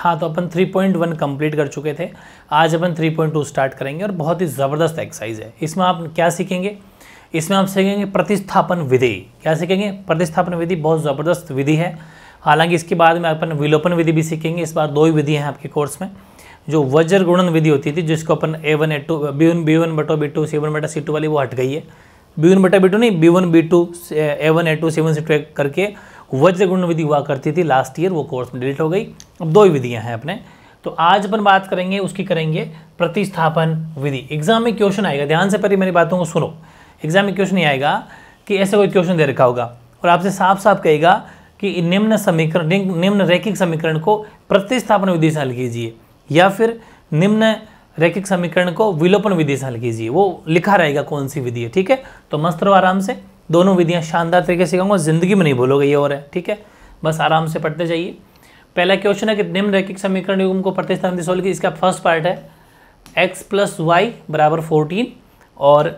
हाँ तो अपन 3.1 कंप्लीट कर चुके थे आज अपन 3.2 स्टार्ट करेंगे और बहुत ही ज़बरदस्त एक्सरसाइज है इसमें आप क्या सीखेंगे इसमें आप सीखेंगे प्रतिस्थापन विधि क्या सीखेंगे प्रतिस्थापन विधि बहुत ज़बरदस्त विधि है हालांकि इसके बाद में अपन विलोपन विधि भी सीखेंगे इस बार दो ही विधि हैं आपके कोर्स में जो वज्र गुणन विधि होती थी जिसको अपन A one A two B one B one बटो बी टू सी वन बटा सी टू वाली वो हट गई है बी वन बटा बी टू नहीं B one B two A one A two C one C two करके वज्रगुण विधि हुआ करती थी लास्ट ईयर वो कोर्स में डिलीट हो गई अब दो ही विधियाँ हैं अपने तो आज अपन बात करेंगे उसकी करेंगे प्रतिस्थापन विधि एग्जाम में क्वेश्चन आएगा ध्यान से पहले मेरी बातों को सुनो एग्जाम में क्वेश्चन ये आएगा कि ऐसा कोई क्वेश्चन दे रखा होगा और आपसे साफ साफ कहेगा कि निम्न समीकरण निम्न रैखिक समीकरण को प्रतिस्थापन विधि से हल कीजिए या फिर निम्न रैखिक समीकरण को विलोपन विधि से हल कीजिए वो लिखा रहेगा कौन सी विधि है ठीक है तो मस्त रहो आराम से दोनों विधियाँ शानदार तरीके से सिखाऊंगा ज़िंदगी में नहीं भूलोगे ये और है ठीक है बस आराम से पढ़ते जाइए पहला क्वेश्चन है कि निम्न रैखिक समीकरण युग्म को प्रतिस्थापित सोल्व की इसका फर्स्ट पार्ट है एक्स प्लस वाई बराबर फोर्टीन और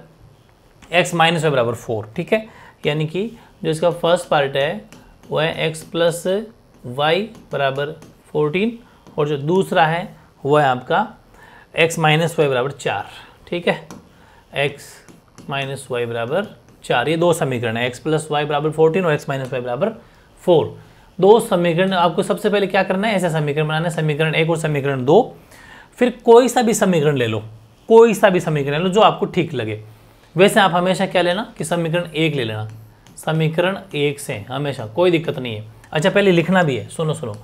एक्स माइनस वाई बराबर फोर ठीक है यानी कि जो इसका फर्स्ट पार्ट है वो है एक्स प्लस वाई बराबर फोर्टीन और जो दूसरा है वो है आपका एक्स माइनस वाई बराबर चार ठीक है एक्स माइनस वाई बराबर चार ये दो समीकरण है एक्स प्लस वाई बराबर फोर्टीन और एक्स माइनस वाई बराबर फोर दो समीकरण आपको सबसे पहले क्या करना है ऐसा समीकरण बनाना है समीकरण एक और समीकरण दो फिर कोई सा भी समीकरण ले लो कोई सा भी समीकरण ले लो जो आपको ठीक लगे वैसे आप हमेशा क्या लेना कि समीकरण एक ले लेना समीकरण एक से हमेशा कोई दिक्कत नहीं है अच्छा पहले लिखना भी है सुनो सुनो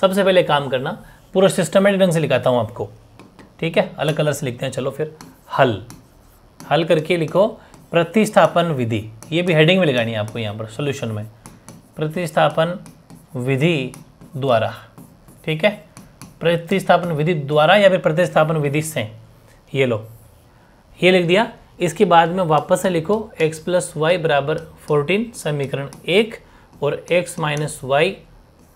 सबसे पहले काम करना पूरा सिस्टमेटिक ढंग से लिखाता हूँ आपको ठीक है अलग कलर से लिखते हैं चलो फिर हल हल करके लिखो प्रतिस्थापन विधि ये भी हेडिंग में लगानी है आपको यहाँ पर सोल्यूशन में प्रतिस्थापन विधि द्वारा ठीक है प्रतिस्थापन विधि द्वारा या फिर प्रतिस्थापन विधि से ये लो ये लिख दिया इसके बाद में वापस से लिखो x प्लस वाई बराबर फोर्टीन समीकरण एक और x माइनस वाई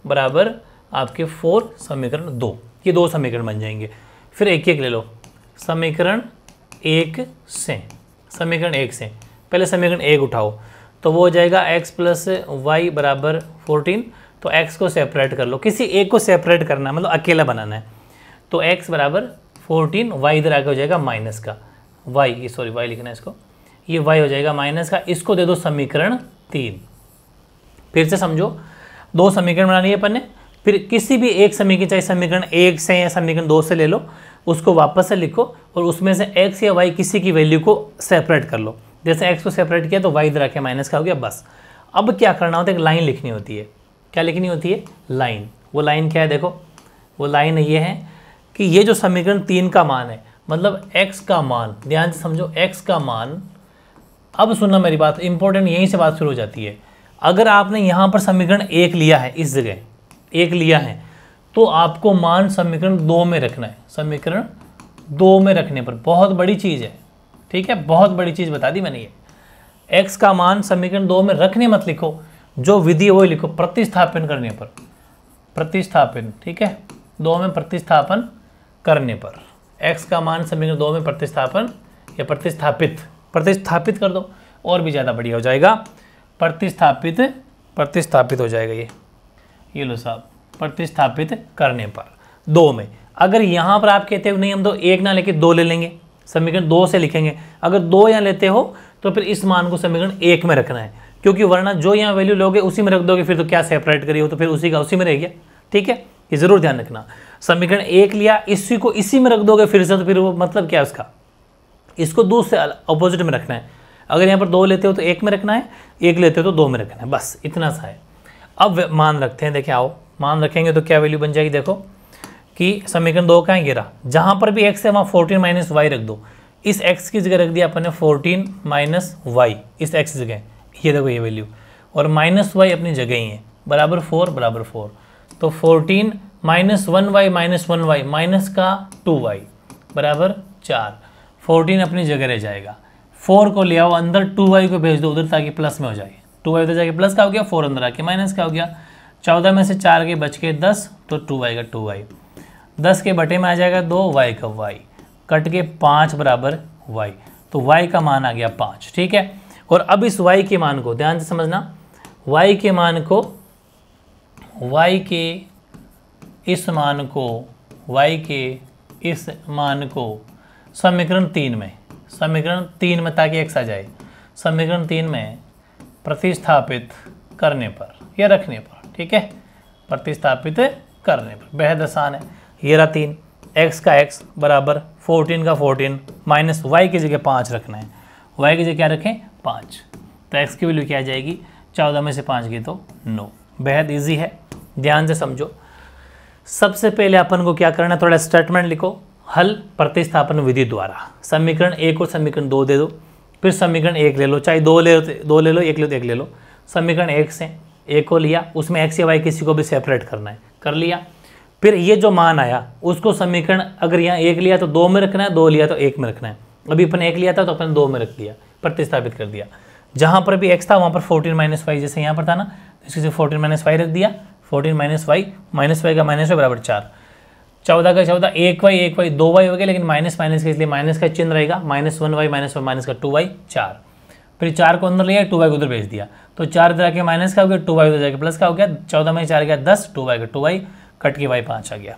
बराबर आपके फोर समीकरण दो ये दो समीकरण बन जाएंगे फिर एक एक ले लो समीकरण एक से समीकरण एक से पहले समीकरण एक उठाओ तो वो हो जाएगा x प्लस वाई बराबर फोर्टीन तो x को सेपरेट कर लो किसी एक को सेपरेट करना है मतलब अकेला बनाना है तो x बराबर फोर्टीन वाई इधर आगे हो जाएगा माइनस का y ये सॉरी y लिखना है इसको ये y हो जाएगा माइनस का इसको दे दो समीकरण तीन फिर से समझो दो समीकरण बनानी है अपन ने फिर किसी भी एक समीकरण चाहे समीकरण एक से या समीकरण दो से ले लो उसको वापस से लिखो और उसमें से एक्स या वाई किसी की वैल्यू को सेपरेट कर लो जैसे एक्स को सेपरेट किया तो वाई इधर आके माइनस का हो गया बस अब क्या करना होता है एक लाइन लिखनी होती है क्या लिखनी होती है लाइन वो लाइन क्या है देखो वो लाइन ये है कि ये जो समीकरण तीन का मान है मतलब एक्स का मान ध्यान से समझो एक्स का मान अब सुनना मेरी बात इंपॉर्टेंट यहीं से बात शुरू हो जाती है अगर आपने यहाँ पर समीकरण एक लिया है इस जगह एक लिया है तो आपको मान समीकरण दो में रखना है समीकरण दो में रखने पर बहुत बड़ी चीज़ है ठीक है बहुत बड़ी चीज़ बता दी मैंने ये एक्स का मान समीकरण दो में रखने मत लिखो जो विधि है लिखो प्रतिस्थापन करने पर प्रतिस्थापन ठीक है दो में प्रतिस्थापन करने पर एक्स का मान समीकरण दो में प्रतिस्थापन या प्रतिस्थापित प्रतिस्थापित कर दो और भी ज़्यादा बढ़िया हो जाएगा प्रतिस्थापित प्रतिस्थापित हो जाएगा ये ये लो साहब प्रतिस्थापित करने पर दो में अगर यहाँ पर आप कहते हो नहीं हम तो एक ना लेके दो ले लेंगे समीकरण दो से लिखेंगे अगर दो यहाँ लेते हो तो फिर इस मान को समीकरण एक में रखना है क्योंकि वरना जो यहाँ वैल्यू लोगे उसी में रख दोगे फिर तो क्या सेपरेट करिए हो तो फिर उसी का उसी में रह गया ठीक है ये ज़रूर ध्यान रखना समीकरण एक लिया इसी को इसी में रख दोगे फिर से तो फिर वो मतलब क्या है उसका इसको दूसरे अपोजिट में रखना है अगर यहाँ पर दो लेते हो तो एक में रखना है एक लेते हो तो दो में रखना है बस इतना सा है अब मान रखते हैं देखिए आओ मान रखेंगे तो क्या वैल्यू बन जाएगी देखो कि समीकरण दो का गिरा जहाँ पर भी एक्स है वहाँ फोर्टीन माइनस वाई रख दो इस एक्स की जगह रख दिया अपने फोर्टीन माइनस वाई इस एक्स की जगह ये देखो ये वैल्यू और माइनस वाई अपनी जगह ही है बराबर फोर बराबर फोर तो fourteen minus one y minus one y minus का टू वाई बराबर चार फोर्टीन अपनी जगह रह जाएगा फोर को ले आओ अंदर टू वाई को भेज दो उधर ताकि प्लस में हो जाए टू वाई उधर जाके प्लस का हो गया फोर अंदर आके माइनस का हो गया चौदह में से चार के बच के दस तो टू वाई का टू वाई दस के बटे में आ जाएगा दो वाई का वाई कट के पाँच बराबर वाई तो वाई का मान आ गया पाँच ठीक है और अब इस वाई के मान को ध्यान से समझना वाई के मान को वाई के इस मान को वाई के इस मान को समीकरण तीन में समीकरण तीन में ताकि एक आ जाए समीकरण तीन में प्रतिस्थापित करने पर या रखने पर ठीक है प्रतिस्थापित करने पर बेहद आसान है ये रहा तीन एक्स का एक्स बराबर फोर्टीन का फोर्टीन माइनस वाई की जगह पाँच रखना है वाई की जगह क्या रखें पाँच तो एक्स की वैल्यू क्या आ जाएगी चौदह में से पाँच की तो नौ बेहद ईजी है ध्यान से समझो सबसे पहले अपन को क्या करना है थोड़ा स्टेटमेंट लिखो हल प्रतिस्थापन विधि द्वारा समीकरण एक और समीकरण दो दे दो फिर समीकरण एक ले लो चाहे दो ले दो ले लो एक ले दो एक ले लो समीकरण एक से ए को लिया उसमें एक्स या वाई किसी को भी सेपरेट करना है कर लिया फिर ये जो मान आया उसको समीकरण अगर यहाँ एक लिया तो दो में रखना है दो लिया तो एक में रखना है अभी अपने एक लिया था तो अपने दो में रख दिया प्रतिस्थापित कर दिया जहाँ पर भी एक्स था वहाँ पर फोर्टीन माइनस वाई जैसे यहाँ पर था ना तो इसके से फोर्टीन माइनस वाई रख दिया fourteen minus y minus y का माइनस वाई बराबर चार चौदह का चौदह एक वाई एक वाई दो वाई हो गया लेकिन माइनस माइनस का इसलिए माइनस का चिन्ह रहेगा minus one y minus y minus का टू वाई चार फिर चार को अंदर लिया टू वाई को उधर भेज दिया तो चार इधर आके माइनस का हो गया टू बाई उधर जाके प्लस का हो गया चौदह में चार गया दस टू वाई का टू वाई कट के वाई पाँच आ गया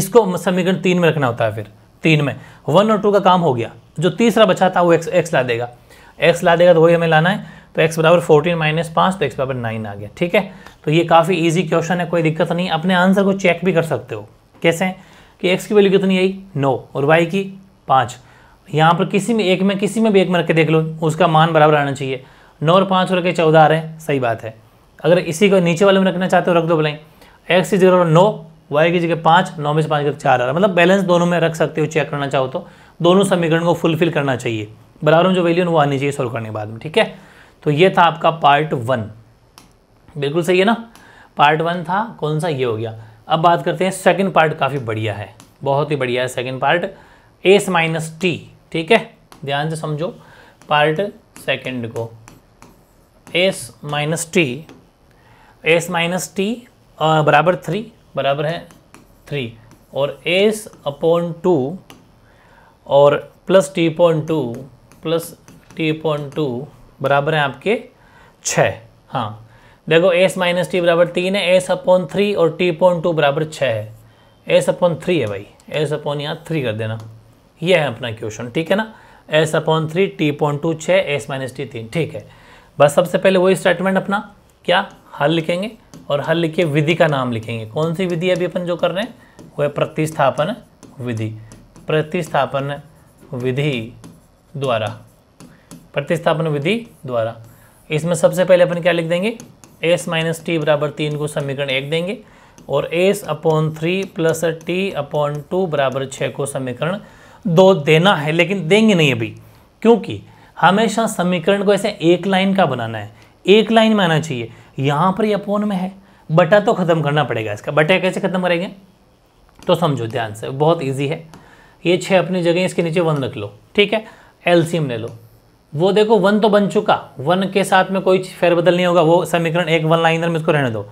इसको समीकरण तीन में रखना होता है फिर तीन में वन और टू का काम हो गया जो तीसरा बचा था वो एक्स एक्स ला देगा एक्स ला देगा तो वही हमें लाना है तो एक्स बराबर फोर्टीन माइनस पाँच तो एक्स बराबर नाइन आ गया ठीक है तो ये काफ़ी ईजी क्वेश्चन है कोई दिक्कत नहीं अपने आंसर को चेक भी कर सकते हो कैसे कि एक्स की वैल्यू कितनी आई नौ और वाई की पाँच यहाँ पर किसी में एक में किसी में भी एक में रख के देख लो उसका मान बराबर आना चाहिए नौ और पाँच और के चौदह आ रहे हैं सही बात है अगर इसी को नीचे वाले में रखना चाहते हो रख दो बोले एक्स की जगह नौ वाई की जगह पाँच नौ में से पाँच का चार आ रहा मतलब बैलेंस दोनों में रख सकते हो चेक करना चाहो तो दोनों समीकरण को फुलफिल करना चाहिए बराबर में जो वैल्यू वो आनी चाहिए सॉल्व करने के बाद में ठीक है तो ये था आपका पार्ट वन बिल्कुल सही है ना पार्ट वन था कौन सा ये हो गया अब बात करते हैं सेकेंड पार्ट काफ़ी बढ़िया है बहुत ही बढ़िया है second part s minus t ठीक है ध्यान से समझो पार्ट सेकंड को s minus t s minus t बराबर थ्री बराबर है थ्री और एस अपॉन टू और plus t point two plus t point two बराबर है आपके छः हाँ देखो एस माइनस टी बराबर तीन है एस अपॉन थ्री और टी पॉइंट टू बराबर छः है एस अपॉन थ्री है भाई एस अपॉन यहाँ थ्री कर देना ये है अपना क्वेश्चन ठीक है ना s upon three t point two छः एस माइनस टी तीन ठीक है बस सबसे पहले वही स्टेटमेंट अपना क्या हल लिखेंगे और हल लिखे विधि का नाम लिखेंगे कौन सी विधि अभी अपन जो कर रहे हैं वो है प्रतिस्थापन विधि प्रतिस्थापन विधि द्वारा प्रतिस्थापन विधि द्वारा इसमें सबसे पहले अपन क्या लिख देंगे एस माइनस टी बराबर तीन को समीकरण एक देंगे और s upon three plus t upon two बराबर छः को समीकरण दो देना है लेकिन देंगे नहीं अभी क्योंकि हमेशा समीकरण को ऐसे एक लाइन का बनाना है एक लाइन में आना चाहिए यहाँ पर यह अपोन में है बटा तो ख़त्म करना पड़ेगा इसका बटा कैसे ख़त्म करेंगे तो समझो ध्यान से बहुत ईजी है ये छः अपनी जगह इसके नीचे वन रख लो ठीक है एलसीएम ले लो वो देखो वन तो बन चुका वन के साथ में कोई फेरबदल नहीं होगा वो समीकरण एक वन लाइनर में इसको रहने दो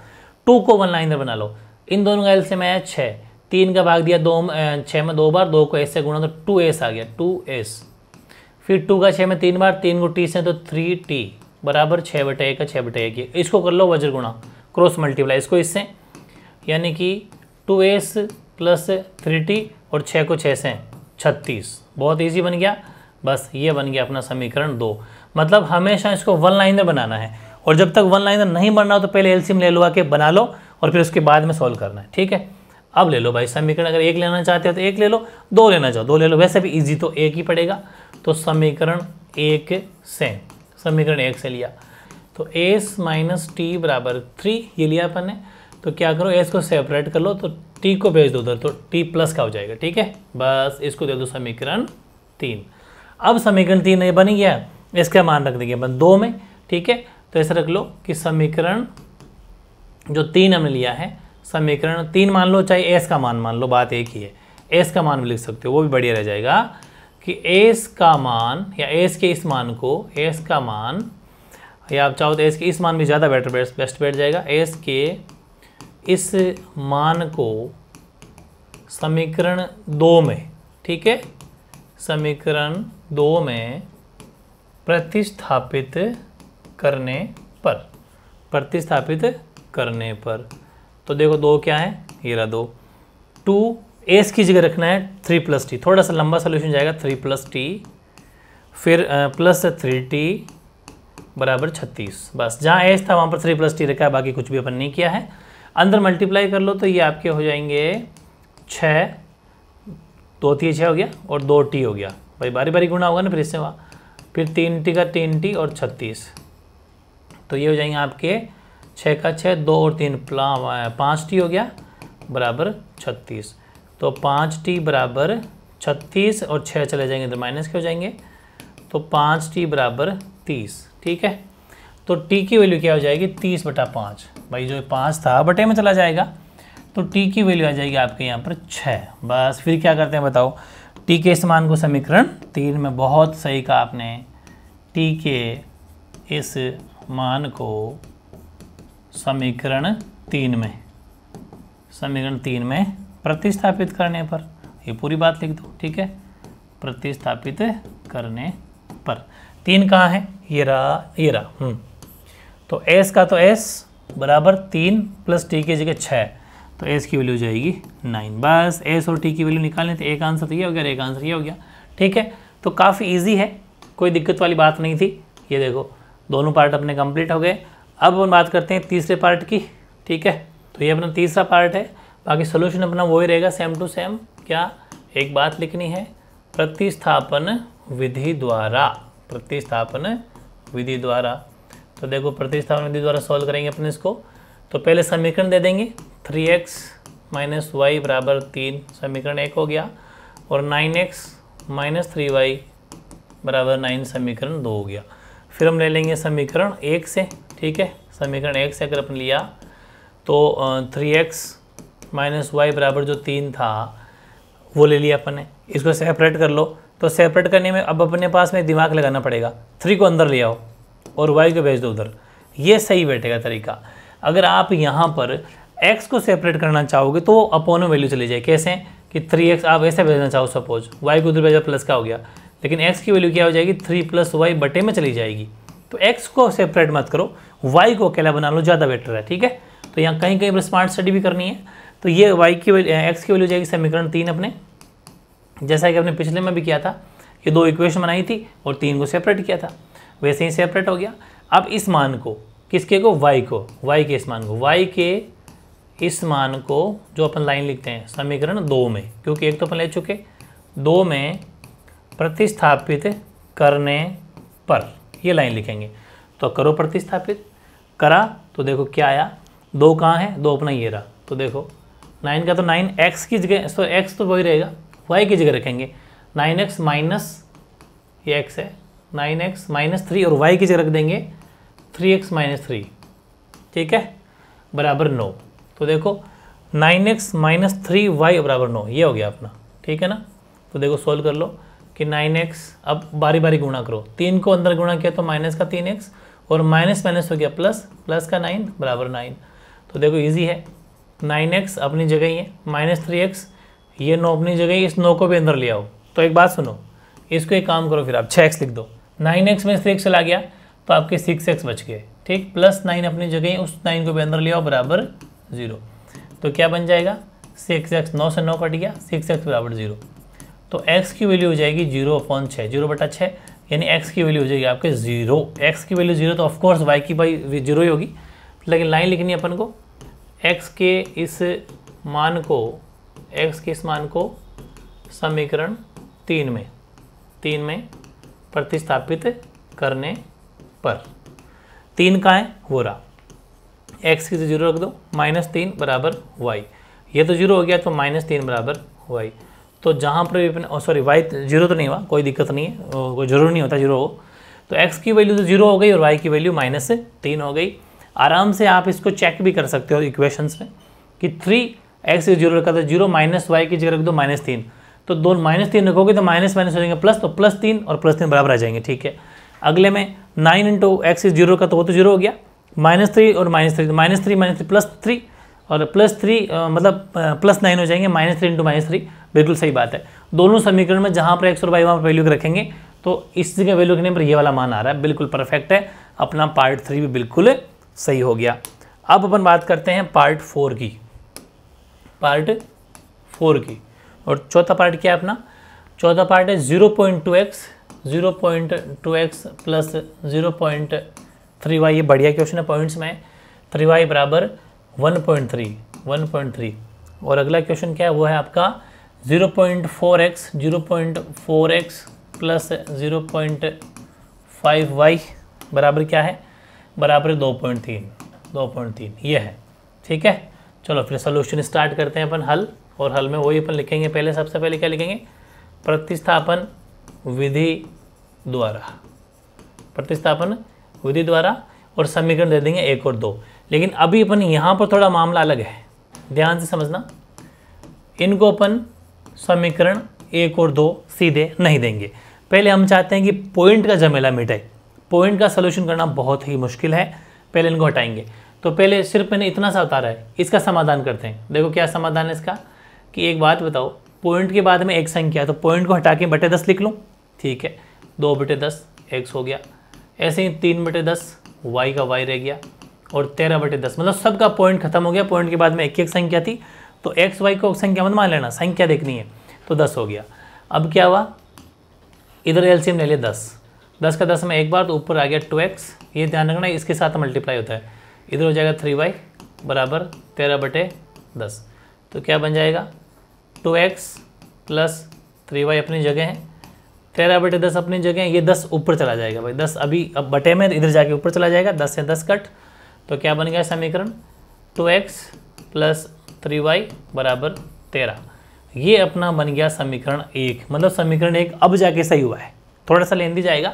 टू को वन लाइनर बना लो इन दोनों का एलसीएम आया छः तीन का भाग दिया दो छः में दो बार दो को एस से गुणा तो टू एस आ गया टू एस फिर टू का छः में तीन बार तीन को टी से तो थ्री टी बराबर छः बटे एक का छः बटे एक इसको कर लो वज्र गुणा क्रॉस मल्टीप्लाई इसको इससे यानी कि two s plus three t और छः को छः से छत्तीस बहुत ईजी बन गया बस ये बन गया अपना समीकरण दो मतलब हमेशा इसको वन लाइनर बनाना है और जब तक वन लाइनर नहीं बनना हो तो पहले एलसीएम ले लो आके बना लो और फिर उसके बाद में सॉल्व करना है ठीक है अब ले लो भाई समीकरण अगर एक लेना चाहते हो तो एक ले लो दो लेना चाहो दो ले लो वैसे भी इजी तो एक ही पड़ेगा तो समीकरण एक से समीकरण एक से लिया तो एस माइनस टी बराबर थ्री ये लिया अपन ने तो क्या करो एस को सेपरेट कर लो तो टी को भेज दो उधर तो टी प्लस का हो जाएगा ठीक है बस इसको दे दो समीकरण तीन अब समीकरण तीन ये बन गया इसका मान रख देंगे अपन दो में ठीक है तो ऐसे रख लो कि समीकरण जो तीन हमने लिया है समीकरण तीन मान लो चाहे एस का मान मान लो बात एक ही है एस का मान भी लिख सकते हो वो भी बढ़िया रह जाएगा कि एस का मान या एस के इस मान को एस का मान या आप चाहो तो एस के इस मान भी ज़्यादा बेटर बेस्ट बेस्ट बैठ जाएगा एस के इस मान को समीकरण दो में ठीक है समीकरण दो में प्रतिस्थापित करने पर प्रतिस्थापित करने पर तो देखो दो क्या है ये रहा दो टू एस की जगह रखना है थ्री प्लस टी थोड़ा सा लंबा सोल्यूशन जाएगा थ्री प्लस टी फिर प्लस थ्री टी बराबर छत्तीस बस जहाँ एस था वहाँ पर थ्री प्लस टी रखा है बाकी कुछ भी अपन नहीं किया है अंदर मल्टीप्लाई कर लो तो ये आपके हो जाएंगे छः दो टी छः हो गया और दो टी हो गया भाई बारी बारी गुणा होगा ना फिर इससे वहाँ फिर तीन टी का तीन टी और छत्तीस तो ये हो जाएंगे आपके छः का छः दो और तीन पाँच टी हो गया बराबर छत्तीस तो पाँच टी बराबर छत्तीस और छः चले जाएंगे तो माइनस के हो जाएंगे तो पाँच टी बराबर तीस ठीक है तो टी की वैल्यू क्या हो जाएगी तीस बटा पाँच भाई जो पाँच था बटे में चला जाएगा तो टी की वैल्यू आ जाएगी आपके यहाँ पर छः बस फिर क्या करते हैं बताओ टी के इस मान को समीकरण तीन में बहुत सही कहा आपने टी के इस मान को समीकरण तीन में समीकरण तीन में प्रतिस्थापित करने पर ये पूरी बात लिख दो ठीक है प्रतिस्थापित करने पर तीन कहाँ है ये रहा ये रहा हम्म। तो एस का तो एस बराबर तीन प्लस टी की जगह छः तो एस की वैल्यू हो जाएगी नाइन बस एस और टी की वैल्यू निकालने तो एक आंसर ये हो गया एक आंसर ये हो गया ठीक है तो काफ़ी ईजी है कोई दिक्कत वाली बात नहीं थी ये देखो दोनों पार्ट अपने कंप्लीट हो गए अब हम बात करते हैं तीसरे पार्ट की ठीक है तो ये अपना तीसरा पार्ट है बाकी सोल्यूशन अपना वही रहेगा सेम टू सेम क्या एक बात लिखनी है प्रतिस्थापन विधि द्वारा प्रतिस्थापन विधि द्वारा तो देखो प्रतिस्थापन विधि द्वारा सॉल्व करेंगे अपने इसको तो पहले समीकरण दे देंगे थ्री एक्स माइनस वाई बराबर तीन समीकरण एक हो गया और nine x minus three y बराबर नाइन समीकरण दो हो गया फिर हम ले लेंगे समीकरण एक से ठीक है समीकरण एक्स अगर अपन लिया तो थ्री एक्स माइनस वाई बराबर जो तीन था वो ले लिया अपन ने इसको सेपरेट कर लो तो सेपरेट करने में अब अपने पास में दिमाग लगाना पड़ेगा थ्री को अंदर ले आओ और वाई को भेज दो उधर ये सही बैठेगा तरीका अगर आप यहाँ पर एक्स को सेपरेट करना चाहोगे तो अपोनो वैल्यू चली जाए कैसे कि थ्री एक्स आप ऐसे भेजना चाहो सपोज वाई को उधर भेजा प्लस का हो गया लेकिन एक्स की वैल्यू क्या हो जाएगी थ्री प्लस वाई बटे में चली जाएगी तो एक्स को सेपरेट मत करो वाई को अकेला बना लो ज़्यादा बेटर है ठीक है तो यहाँ कहीं कहीं पर स्मार्ट स्टडी भी करनी है तो ये वाई की एक्स की वैल्यू जाएगी समीकरण तीन अपने जैसा कि अपने पिछले में भी किया था ये दो इक्वेशन बनाई थी और तीन को सेपरेट किया था वैसे ही सेपरेट हो गया अब इस मान को किसके को वाई को वाई के इस मान को वाई के इस मान को जो अपन लाइन लिखते हैं समीकरण दो में क्योंकि एक तो अपन ले चुके दो में प्रतिस्थापित करने पर ये लाइन लिखेंगे तो करो प्रतिस्थापित करा तो देखो क्या आया दो कहाँ है दो अपना ये रहा तो देखो नाइन का तो नाइन एक्स की जगह सो तो एक्स तो वही रहेगा वाई की जगह रखेंगे नाइन एक्स माइनस ये एक्स है नाइन एक्स माइनस थ्री और वाई की जगह रख देंगे थ्री एक्स माइनस थ्री ठीक है बराबर नौ तो देखो nine x minus three y बराबर नौ ये हो गया अपना ठीक है ना तो देखो सोल्व कर लो कि नाइन एक्स अब बारी बारी गुणा करो तीन को अंदर गुणा किया तो माइनस का तीन एक्स और माइनस माइनस हो गया प्लस प्लस का नाइन बराबर नाइन तो देखो इजी है नाइन एक्स अपनी जगह ही है माइनस थ्री एक्स ये नो अपनी जगह ही इस नो को भी अंदर ले आओ तो एक बात सुनो इसको एक काम करो फिर आप छः एक्स लिख दो नाइन एक्स में थ्री एक्स चला गया तो आपके सिक्स एक्स बच गए ठीक प्लस नाइन अपनी जगह ही उस नाइन को भी अंदर ले आओ बराबर ज़ीरो तो क्या बन जाएगा सिक्स एक्स नौ से नौ कट गया सिक्स एक्स बराबर ज़ीरो तो एक्स की वैल्यू हो जाएगी जीरो अपॉन छः जीरो बटा छः यानी एक्स की वैल्यू हो जाएगी आपके जीरो एक्स की वैल्यू जीरो तो ऑफकोर्स वाई की बाई जीरो ही होगी लेकिन लाइन लिखनी है अपन को एक्स के इस मान को एक्स के इस मान को समीकरण तीन में तीन में प्रतिस्थापित करने पर तीन का है हो रहा एक्स की जीरो तो रख दो माइनस तीन बराबर वाई ये तो जीरो हो गया तो माइनस तीन बराबर वाई तो जहाँ पर भी सॉरी वाई जीरो तो नहीं हुआ कोई दिक्कत नहीं है कोई जरूर नहीं होता जीरो हो तो एक्स की वैल्यू तो जीरो हो गई और वाई की वैल्यू माइनस से तीन हो गई आराम से आप इसको चेक भी कर सकते हो इक्वेशंस में कि थ्री एक्स जीरो रखा था जीरो माइनस वाई की जगह रख दो माइनस तीन तो दो माइनस तीन रखोगे तो माइनस माइनस हो जाएंगे प्लस तो प्लस तीन और प्लस तीन बराबर आ जाएंगे ठीक है अगले में nine into x is zero का तो वो तो जीरो हो गया माइनस थ्री और माइनस थ्री तो minus three minus three plus three और प्लस थ्री मतलब प्लस नाइन हो जाएंगे minus three into minus three बिल्कुल सही बात है दोनों समीकरण में जहाँ पर एक्स और वाई वहाँ पर वैल्यू रखेंगे तो इस जगह वैल्यू रखने पर ये वाला मान आ रहा है बिल्कुल परफेक्ट है अपना पार्ट थ्री भी बिल्कुल सही हो गया अब अपन बात करते हैं पार्ट फोर की पार्ट फोर की और चौथा पार्ट क्या है अपना चौथा पार्ट है zero point two x zero point two x plus zero point three y ये बढ़िया क्वेश्चन है पॉइंट्स में थ्री वाई बराबर one point three one point three और अगला क्वेश्चन क्या है वो है आपका zero point four x zero point four x plus zero point five y बराबर क्या है बराबर दो पॉइंट तीन दो पॉइंट तीन ये है ठीक है चलो फिर सोल्यूशन स्टार्ट करते हैं अपन हल और हल में वही अपन लिखेंगे पहले सबसे पहले क्या लिखेंगे प्रतिस्थापन विधि द्वारा प्रतिस्थापन विधि द्वारा और समीकरण दे देंगे एक और दो लेकिन अभी अपन यहाँ पर थोड़ा मामला अलग है ध्यान से समझना इनको अपन समीकरण एक और दो सीधे नहीं देंगे पहले हम चाहते हैं कि पॉइंट का झमेला मिटाए पॉइंट का सोल्यूशन करना बहुत ही मुश्किल है पहले इनको हटाएंगे तो पहले सिर्फ मैंने इतना सा उतारा है इसका समाधान करते हैं देखो क्या समाधान है इसका कि एक बात बताओ पॉइंट के बाद में एक संख्या तो पॉइंट को हटा के बटे दस लिख लूँ ठीक है दो बटे दस एक्स हो गया ऐसे ही तीन बटे दस वाई का वाई रह गया और तेरह बटे दस मतलब सबका पॉइंट खत्म हो गया पॉइंट के बाद में एक एक संख्या थी तो एक्स वाई को संख्या मत मान लेना संख्या देखनी है तो दस हो गया अब क्या हुआ इधर एलसीएम ले लिया दस दस का दस में एक बार तो ऊपर आ गया टू एक्स ये ध्यान रखना इसके साथ मल्टीप्लाई होता है इधर हो जाएगा थ्री वाई बराबर तेरह बटे दस तो क्या बन जाएगा two x plus three y अपनी जगह है तेरह बटे दस अपनी जगह है ये दस ऊपर चला जाएगा भाई दस अभी अब बटे में इधर जाके ऊपर चला जाएगा दस से दस कट तो क्या बन गया समीकरण two x plus three y बराबर तेरह ये अपना बन गया समीकरण एक मतलब समीकरण एक अब जाके सही हुआ है थोड़ा सा लेंदी जाएगा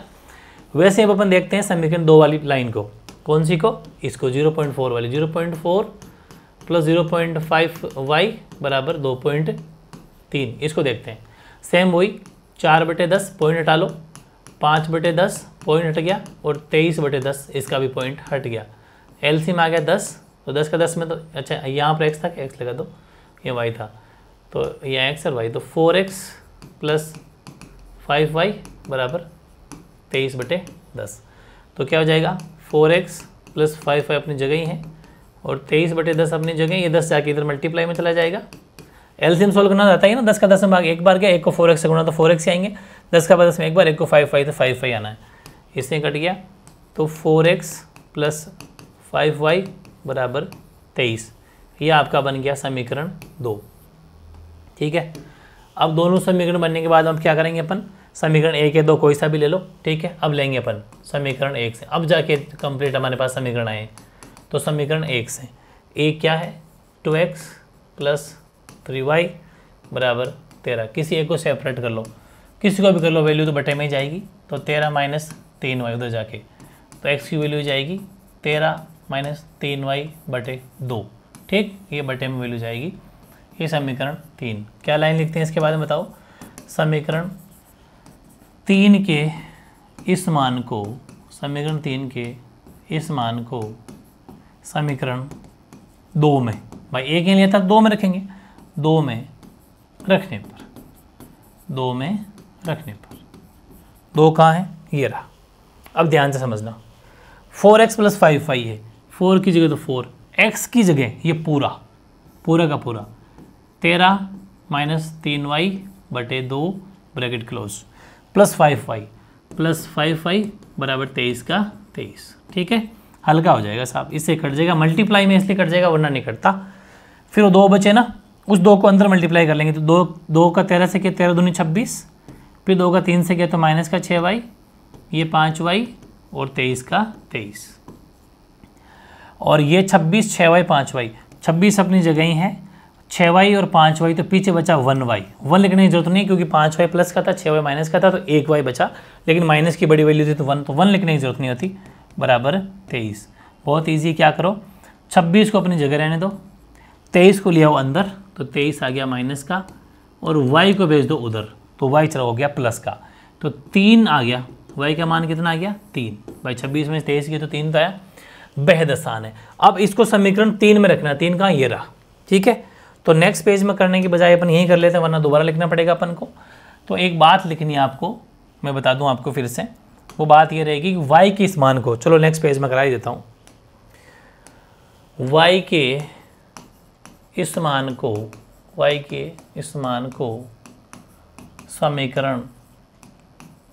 वैसे अब अपन देखते हैं समीकरण दो वाली लाइन को कौन सी को इसको जीरो पॉइंट फोर वाली zero point four plus zero point five y बराबर दो पॉइंट तीन इसको देखते हैं सेम वही चार बटे दस पॉइंट हटा लो पाँच बटे दस पॉइंट हट गया और तेईस बटे दस इसका भी पॉइंट हट गया एलसीएम आ गया दस तो दस का दस में तो अच्छा यहाँ पर एक्स था एक्स लगा दो ये वाई था तो यहाँ एक्स और वाई तो four x plus five y बराबर तेईस बटे दस तो क्या हो जाएगा four x plus five five अपनी जगह ही है और तेईस बटे दस अपनी जगह ये दस जाके इधर मल्टीप्लाई में चला जाएगा एल्सियम सोल्व करना रहता है ना दस का दस में भाग एक बार गया एक को फोर एक्स से गुना तो फोर एक्स आएंगे दस का दस में एक बार एक को फाइव फाइव तो फाइव फाइव आना है इसने कट गया तो four x plus five y बराबर तेईस ये आपका बन गया समीकरण दो ठीक है अब दोनों समीकरण बनने के बाद हम क्या करेंगे अपन समीकरण एक या दो कोई सा भी ले लो ठीक है अब लेंगे अपन समीकरण एक से अब जाके कंप्लीट हमारे पास समीकरण आए तो समीकरण एक से एक क्या है two x plus three y बराबर तेरह किसी एक को सेपरेट कर लो किसी को भी कर लो वैल्यू तो बटे में ही जाएगी तो तेरह माइनस तीन वाई उधर जाके तो एक्स की वैल्यू जाएगी तेरह माइनस तीन वाई बटे दो ठीक ये बटे में वैल्यू जाएगी ये समीकरण तीन क्या लाइन लिखते हैं इसके बाद में बताओ समीकरण तीन के इस मान को समीकरण तीन के इस मान को समीकरण दो में भाई एक ही लिया था दो में रखेंगे दो में रखने पर दो में रखने पर दो कहाँ है ये रहा अब ध्यान से समझना four x plus five five है फोर की जगह तो फोर एक्स की जगह ये पूरा पूरा का पूरा तेरह माइनस तीन वाई बटे दो bracket close plus five y plus five y बराबर तेईस का तेईस ठीक है हल्का हो जाएगा साहब इससे कट जाएगा मल्टीप्लाई में इसलिए कट जाएगा वरना नहीं कटता फिर वो दो बचे ना उस दो को अंदर मल्टीप्लाई कर लेंगे तो दो दो का तेरह से क्या तेरह दूनी छब्बीस फिर दो का तीन से क्या तो माइनस का छः वाई ये पाँच वाई और तेईस का तेईस और ये छब्बीस छः वाई पाँच वाई छब्बीस अपनी जगह ही है छः वाई और पाँच वाई तो पीछे बचा वन वाई वन लिखने की जरूरत नहीं क्योंकि पाँच वाई प्लस का था छः वाई माइनस का था तो एक वाई बचा लेकिन माइनस की बड़ी वैल्यू थी तो वन तो वन लिखने की जरूरत नहीं होती बराबर तेईस बहुत ईजी क्या करो छब्बीस को अपनी जगह रहने दो तेईस को लिया हो अंदर तो तेईस आ गया माइनस का और वाई को भेज दो उधर तो वाई चला हो गया प्लस का तो तीन आ गया वाई का मान कितना आ गया तीन भाई छब्बीस में तेईस गया तो तीन तो आया बेहद आसान है अब इसको समीकरण तीन में रखना तीन का ये रहा ठीक है तो नेक्स्ट पेज में करने के बजाय अपन यही कर लेते हैं वरना दोबारा लिखना पड़ेगा अपन को तो एक बात लिखनी है आपको मैं बता दूं आपको फिर से वो बात ये रहेगी कि y के इस मान को चलो नेक्स्ट पेज में करा ही देता हूँ y के इस मान को y के इस मान को समीकरण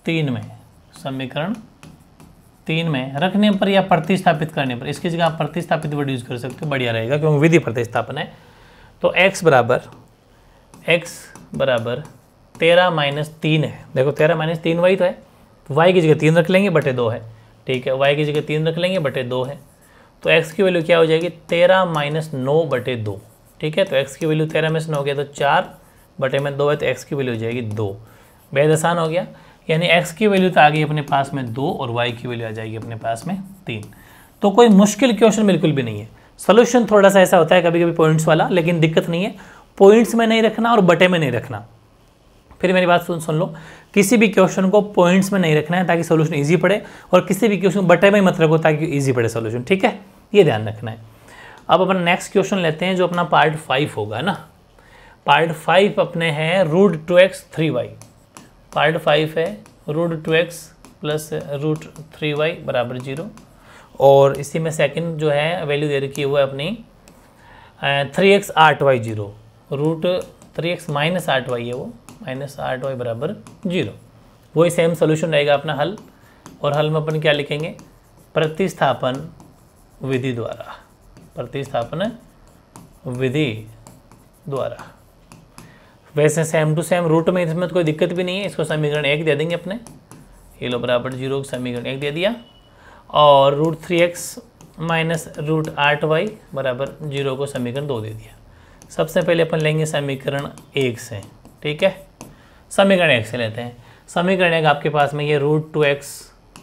तीन में समीकरण तीन में रखने पर या प्रतिस्थापित करने पर इसकी जगह आप प्रतिस्थापित वर्ड यूज़ कर सकते हो बढ़िया रहेगा क्योंकि विधि प्रतिस्थापन है तो x बराबर x बराबर तेरह माइनस तीन है देखो तेरह माइनस तीन वाई तो है तो की जगह तीन रख लेंगे बटे दो है ठीक है वाई की जगह तीन रख लेंगे बटे दो है तो एक्स की वैल्यू क्या हो जाएगी तेरह माइनस नौ बटे दो ठीक है तो एक्स की वैल्यू तेरह में से नौ हो गया तो चार बटे में दो है तो एक्स की वैल्यू हो जाएगी दो बेहद आसान हो गया यानी x की वैल्यू तो आ गई अपने पास में दो और y की वैल्यू आ जाएगी अपने पास में तीन तो कोई मुश्किल क्वेश्चन बिल्कुल भी नहीं है सोल्यूशन थोड़ा सा ऐसा होता है कभी कभी पॉइंट्स वाला लेकिन दिक्कत नहीं है पॉइंट्स में नहीं रखना और बटे में नहीं रखना फिर मेरी बात सुन सुन लो किसी भी क्वेश्चन को पॉइंट्स में नहीं रखना है ताकि सोल्यूशन ईजी पड़े और किसी भी क्वेश्चन बटे में मत रखो ताकि ईजी पड़े सोल्यूशन ठीक है ये ध्यान रखना है अब अपन नेक्स्ट क्वेश्चन लेते हैं जो अपना पार्ट फाइव होगा ना पार्ट फाइव अपने हैं root two x three y part five है root two x plus root three y बराबर जीरो और इसी में सेकंड जो है वैल्यू दे रखी हुआ है अपनी थ्री एक्स आठ y zero root three x minus आठ वाई है वो माइनस आठ वाई बराबर जीरो वही सेम सोल्यूशन रहेगा अपना हल और हल में अपन क्या लिखेंगे प्रतिस्थापन विधि द्वारा प्रतिस्थापन विधि द्वारा वैसे सेम टू सेम रूट में इसमें तो कोई दिक्कत भी नहीं है इसको समीकरण एक दे देंगे अपने ये लो बराबर जीरो समीकरण एक दे दिया और root three x minus root आठ वाई बराबर जीरो को समीकरण दो दे दिया सबसे पहले अपन लेंगे समीकरण एक से ठीक है समीकरण एक से लेते हैं समीकरण एक आपके पास में ये रूट टू एक्स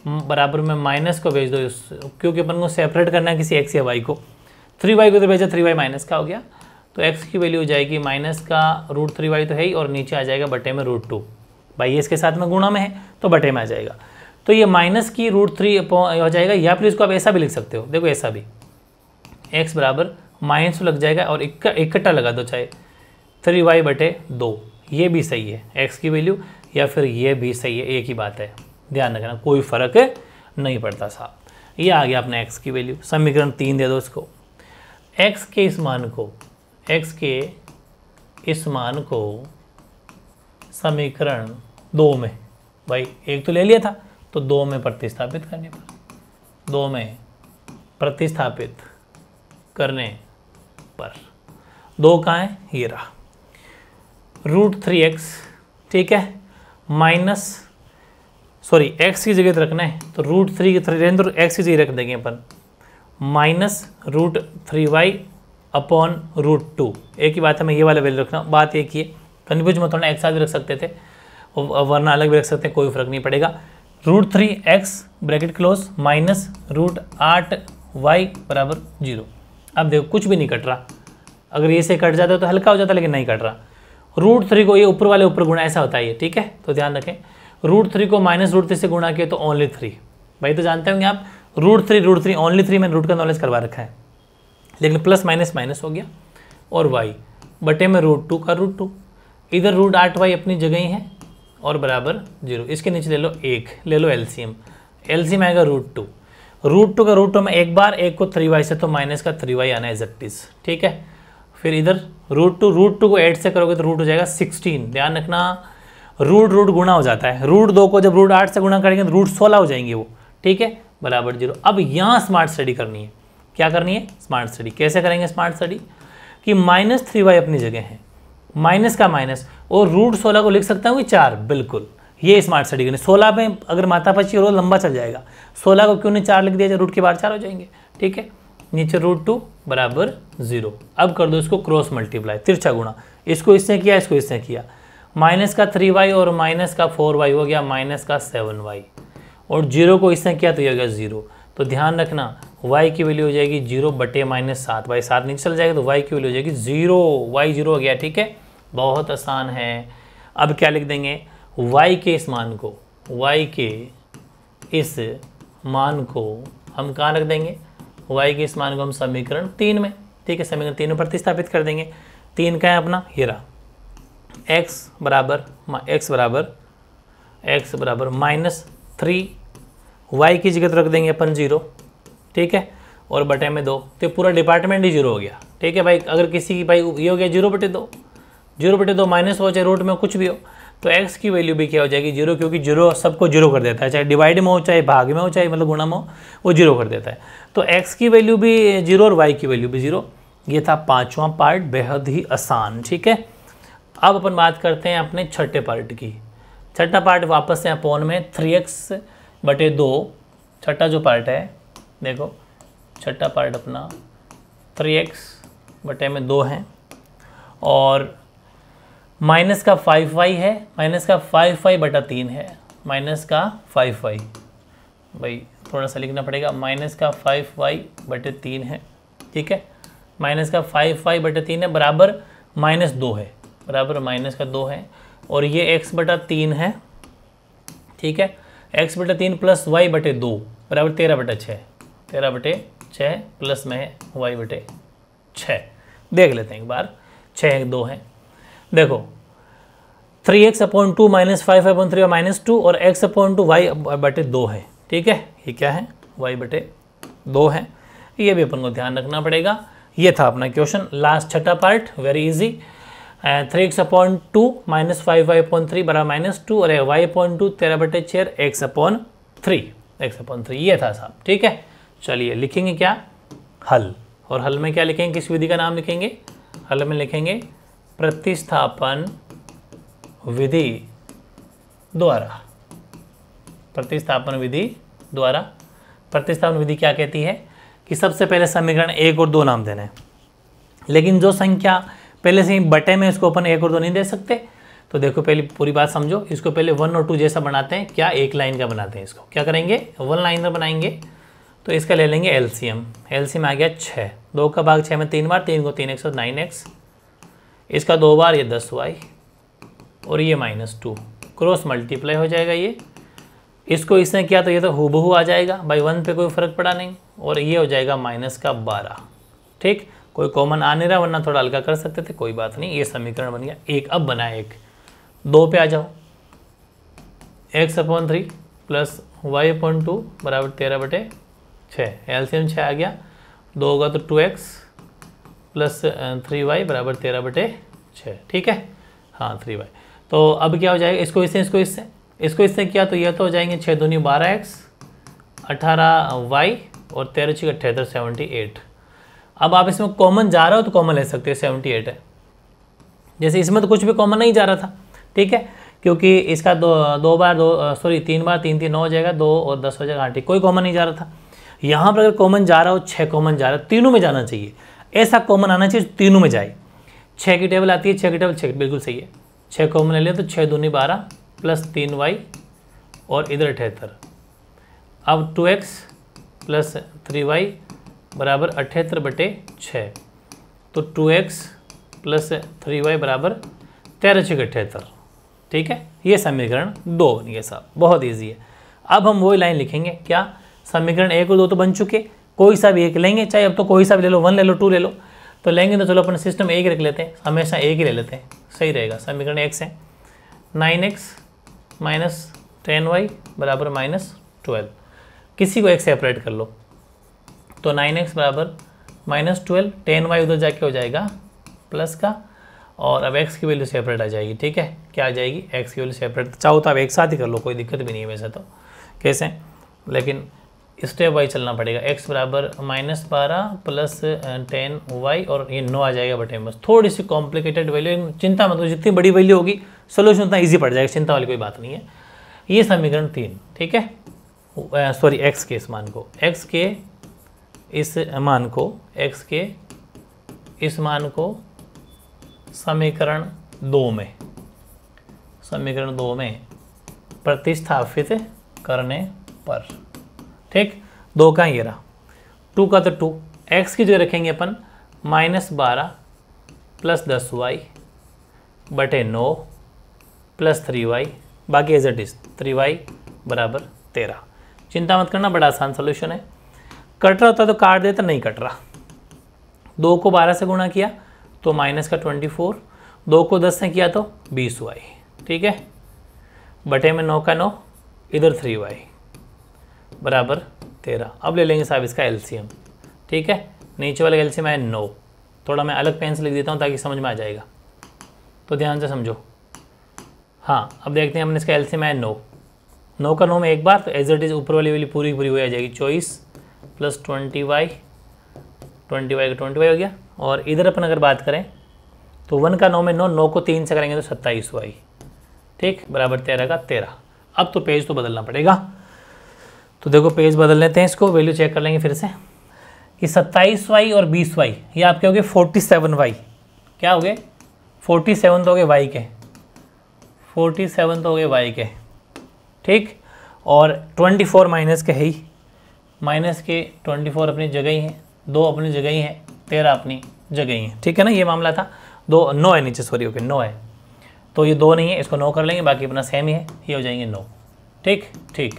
बराबर में माइनस को भेज दो क्योंकि अपन को सेपरेट करना है किसी एक्स या वाई को थ्री वाई को तो भेजा थ्री वाई माइनस का हो गया तो एक्स की वैल्यू हो जाएगी माइनस का रूट थ्री वाई तो है ही और नीचे आ जाएगा बटे में रूट टू बाई इसके साथ में गुणा में है तो बटे में आ जाएगा तो ये माइनस की रूट थ्री हो जाएगा या फिर इसको आप ऐसा भी लिख सकते हो देखो ऐसा भी एक्स बराबर माइनस लग जाएगा और इकट्ठा लगा दो चाहे थ्री वाई बटे दो ये भी सही है एक्स की वैल्यू या फिर ये भी सही है एक ही बात है ध्यान रखना कोई फ़र्क नहीं पड़ता साहब ये आ गया अपने एक्स की वैल्यू समीकरण तीन दे दो इसको एक्स के इस मान को एक्स के इस मान को समीकरण दो में भाई एक तो ले लिया था तो दो में प्रतिस्थापित करने पर दो में प्रतिस्थापित करने पर दो कहाँ है ये रहा रूट थ्री एक्स ठीक है माइनस सॉरी एक्स की जगह तो रखना है तो रूट थ्री की थ्री तो एक्स की जगह रख देंगे अपन minus root three y upon root two एक ही बात है मैं ये वाला वैल्यू रखना बात एक ही है कन्फ्यूज में थोड़ा एक साथ भी रख सकते थे वरना अलग भी रख सकते हैं कोई फर्क नहीं पड़ेगा root three x bracket close minus root आठ वाई बराबर जीरो अब देखो कुछ भी नहीं कट रहा अगर ये से कट जाता तो हल्का हो जाता लेकिन नहीं कट रहा रूट थ्री को ये ऊपर वाले ऊपर गुणा ऐसा होता है ठीक है तो ध्यान रखें रूट थ्री को माइनस रूट थ्री से गुणा किया तो ओनली थ्री भाई तो जानते होंगे आप root three root three only three मैंने रूट का नॉलेज करवा रखा है लेकिन प्लस माइनस माइनस हो गया और वाई बटे में रूट टू का रूट टू इधर रूट आठ वाई अपनी जगह ही है और बराबर जीरो इसके नीचे ले लो एक ले लो एलसीएम एलसीएम आएगा रूट टू रूट टू का रूट टू में एक बार एक को थ्री वाई से तो माइनस का थ्री वाई आना है इजट्टीस ठीक है फिर इधर रूट टू रूट टू को एट से करोगे तो रूट हो जाएगा सिक्सटीन ध्यान रखना रूट रूट गुणा हो जाता है रूट दो को जब रूट आठ से गुणा करेंगे तो रूट सोलह हो जाएंगे वो ठीक है बराबर जीरो अब यहाँ स्मार्ट स्टडी करनी है क्या करनी है स्मार्ट स्टडी कैसे करेंगे स्मार्ट स्टडी कि माइनस थ्री वाई अपनी जगह है माइनस का माइनस और रूट सोलह को लिख सकता हूँ कि चार बिल्कुल ये स्मार्ट स्टडी करनी सोलह में अगर माता पची रोज लंबा चल जाएगा सोलह को क्यों नहीं चार लिख दिया जाए रूट के बाहर चार हो जाएंगे ठीक है नीचे रूट टू बराबर जीरो अब कर दो इसको क्रॉस मल्टीप्लाई तिरछा गुणा इसको इसने किया इसको इसने किया माइनस का थ्री वाई और माइनस का फोर वाई हो गया माइनस का सेवन वाई और जीरो को इसने किया तो यह हो गया जीरो तो ध्यान रखना वाई की वैल्यू हो जाएगी जीरो बटे माइनस सात बाई सात नीचे चल जाएगा तो वाई की वैल्यू हो जाएगी जीरो वाई जीरो हो गया ठीक है बहुत आसान है अब क्या लिख देंगे वाई के इस मान को वाई के इस मान को हम कहाँ रख देंगे वाई के इस मान को हम समीकरण तीन में ठीक है समीकरण तीन में प्रतिस्थापित कर देंगे तीन का है अपना हीरा एक्स बराबर एक्स बराबर एक्स बराबर माइनस थ्री वाई की जगह तो रख देंगे अपन जीरो ठीक है और बटे में दो तो पूरा डिपार्टमेंट ही जीरो हो गया ठीक है भाई अगर किसी की भाई ये हो गया जीरो बटे दो जीरो बटे दो माइनस हो चाहे रूट में कुछ भी हो तो एक्स की वैल्यू भी क्या हो जाएगी जीरो क्योंकि जीरो सबको जीरो कर देता है चाहे डिवाइड में हो चाहे भाग में हो चाहे मतलब गुणा में हो वो जीरो कर देता है तो एक्स की वैल्यू भी जीरो और वाई की वैल्यू भी जीरो ये था पाँचवा पार्ट बेहद ही आसान ठीक है अब अपन बात करते हैं अपने छठे पार्ट की छठा पार्ट वापस से अपोन में थ्री एक्स बटे दो छठा जो पार्ट है देखो छठा पार्ट अपना थ्री एक्स बटे में दो है और माइनस का फाइव वाई है माइनस का फाइव वाई बटा तीन है माइनस का फाइव वाई भाई थोड़ा सा लिखना पड़ेगा माइनस का फाइव वाई बटे तीन है ठीक है माइनस का फाइव वाई बटे तीन है बराबर माइनस दो है बराबर माइनस का दो है और ये एक्स बटा तीन है ठीक है एक्स बटे तीन प्लस वाई बटे दो बराबर तेरह बटे छः तेरह बटे छः प्लस में है वाई बटे छः देख लेते हैं एक बार छः एक दो है देखो three x upon two minus five upon three minus two और एक्स अपॉइंट टू वाई बटे दो है ठीक है ये क्या है वाई बटे दो है ये भी अपन को ध्यान रखना पड़ेगा ये था अपना क्वेश्चन लास्ट छठा part very easy three x upon two minus five y upon three बराबर माइनस टू और वाई अपॉन टू तेरह बटे छः x upon three x upon three ये था साहब ठीक है चलिए लिखेंगे क्या हल और हल में क्या लिखेंगे किस विधि का नाम लिखेंगे हल में लिखेंगे प्रतिस्थापन विधि द्वारा प्रतिस्थापन विधि द्वारा प्रतिस्थापन विधि क्या कहती है कि सबसे पहले समीकरण एक और दो नाम देने लेकिन जो संख्या पहले से ही बटे में इसको अपन एक और दो नहीं दे सकते तो देखो पहले पूरी बात समझो इसको पहले वन और टू जैसा बनाते हैं क्या एक लाइन का बनाते हैं इसको क्या करेंगे वन लाइन का बनाएंगे तो इसका ले लेंगे L C M L C आ गया छः दो का भाग छः में तीन बार तीन को तीन एक्स और नाइन एक्स इसका दो बार ये दस वाई और ये माइनस टू क्रॉस मल्टीप्लाई हो जाएगा ये इसको इसने किया तो ये तो हूबहू आ जाएगा बाई वन पे कोई फ़र्क पड़ा नहीं और ये हो जाएगा माइनस का बारह ठीक कोई कॉमन आ नहीं रहा वरना थोड़ा हल्का कर सकते थे कोई बात नहीं ये समीकरण बन गया एक अब बनाए एक दो पे आ जाओ x upon three plus y upon two बराबर तेरह बटे छः एल सी एम छः आ गया दो होगा तो two x plus three y बराबर तेरह बटे छः ठीक है हाँ थ्री वाई तो अब क्या हो जाएगा इसको इससे इसको इससे इसको इससे किया तो यह तो हो जाएंगे छः दूनी बारह एक्स अठारह वाई और तेरह छः अठहत्तर सेवेंटी एट अब आप इसमें कॉमन जा रहे हो तो कॉमन ले सकते हो सेवेंटी एट है जैसे इसमें तो कुछ भी कॉमन नहीं जा रहा था ठीक है क्योंकि इसका दो दो बार दो सॉरी तीन बार तीन तीन नौ हो जाएगा दो और दस हो जाएगा आठ कोई कॉमन नहीं जा रहा था यहाँ पर अगर कॉमन जा रहा हो छः कॉमन जा रहा तीनों में जाना चाहिए ऐसा कॉमन आना चाहिए तीनों में जाए छः की टेबल आती है छः की टेबल छः बिल्कुल सही है छः कॉमन ले लिया तो छः दूनी बारह प्लस तीन वाई और इधर अठहत्तर अब two x plus three y बराबर अठहत्तर बटे छः तो two x plus three y बराबर तेरह छः अठहत्तर ठीक है ये समीकरण दो बन गया साहब बहुत ईजी है अब हम वही लाइन लिखेंगे क्या समीकरण एक और दो तो बन चुके कोई सा भी एक लेंगे चाहे अब तो कोई सा भी ले लो वन ले लो टू ले लो तो लेंगे तो चलो अपने सिस्टम एक रख लेते हैं हमेशा एक ही ले लेते हैं सही रहेगा समीकरण एक्स है nine x minus ten y बराबर माइनस ट्वेल्व किसी को एक सेपरेट कर लो तो नाइन एक्स बराबर माइनस ट्वेल्व टेन वाई उधर जाके हो जाएगा प्लस का और अब एक्स की वैल्यू सेपरेट आ जाएगी ठीक है क्या आ जाएगी एक्स की वैल्यू सेपरेट चाहो तो आप एक साथ ही कर लो कोई दिक्कत भी नहीं है वैसे तो कैसे लेकिन स्टेप वाई चलना पड़ेगा एक्स बराबर माइनस बारह प्लस टेन वाई और ये नो आ जाएगा बटे बस थोड़ी सी कॉम्प्लिकेटेड वैल्यू चिंता मतलब जितनी बड़ी वैल्यू होगी सोल्यूशन उतना ईजी पड़ जाएगा चिंता वाली कोई बात नहीं है ये समीकरण तीन ठीक है सॉरी एक्स के इस मान को एक्स के इस मान को x के इस मान को समीकरण दो में समीकरण दो में प्रतिस्थापित करने पर ठीक दो का ये रहा टू का तो टू एक्स की जगह रखेंगे अपन माइनस बारह प्लस दस वाई बटे नौ प्लस थ्री वाई बाकी as it is three y बराबर तेरह चिंता मत करना बड़ा आसान सोल्यूशन है कट रहा होता तो काट देता नहीं कट रहा दो को बारह से गुणा किया तो माइनस का ट्वेंटी फोर दो को दस से किया तो बीस वाई ठीक है बटे में नौ का नौ इधर थ्री वाई बराबर तेरह अब ले लेंगे साहब इसका एलसीएम ठीक है नीचे वाले एलसीएम है नौ थोड़ा मैं अलग पेन से लिख देता हूँ ताकि समझ में आ जाएगा तो ध्यान से समझो हाँ अब देखते हैं हमने इसका एलसीएम है नौ नौ का नौ में एक बार तो एज इट इज़ ऊपर वाली वाली पूरी पूरी हो जाएगी चौबीस plus twenty y twenty y का ट्वेंटी वाई हो गया और इधर अपन अगर बात करें तो वन का नौ में नौ नौ को तीन से करेंगे तो सत्ताईस वाई ठीक बराबर तेरह का तेरह अब तो पेज तो बदलना पड़ेगा तो देखो पेज बदल लेते हैं इसको वैल्यू चेक कर लेंगे फिर से कि सत्ताईस वाई और बीस वाई ये आपके हो गए फोर्टी सेवन वाई क्या हो गए फोर्टी सेवन तो हो गए वाई के फोर्टी सेवन तो हो गए वाई के ठीक और ट्वेंटी फोर माइनस के है ही माइनस के ट्वेंटी फोर अपनी जगह ही हैं दो अपनी जगह ही हैं तेरह अपनी जगह ही हैं ठीक है ना ये मामला था दो नौ है नीचे सॉरी ओके नौ है तो ये दो नहीं है इसको नौ कर लेंगे बाकी अपना सेम ही है ये हो जाएंगे नौ ठीक ठीक